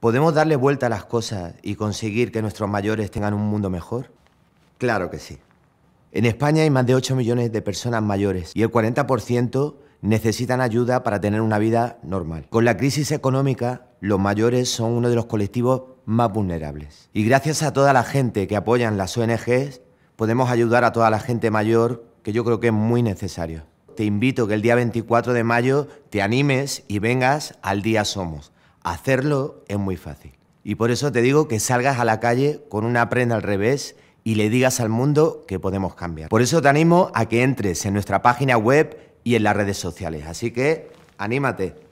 ¿Podemos darle vuelta a las cosas y conseguir que nuestros mayores tengan un mundo mejor? Claro que sí. En España hay más de 8 millones de personas mayores y el 40% necesitan ayuda para tener una vida normal. Con la crisis económica, los mayores son uno de los colectivos más vulnerables. Y gracias a toda la gente que apoyan las ONGs, podemos ayudar a toda la gente mayor, que yo creo que es muy necesario. Te invito que el día 24 de mayo te animes y vengas al Día Somos Hacerlo es muy fácil. Y por eso te digo que salgas a la calle con una prenda al revés y le digas al mundo que podemos cambiar. Por eso te animo a que entres en nuestra página web y en las redes sociales. Así que anímate.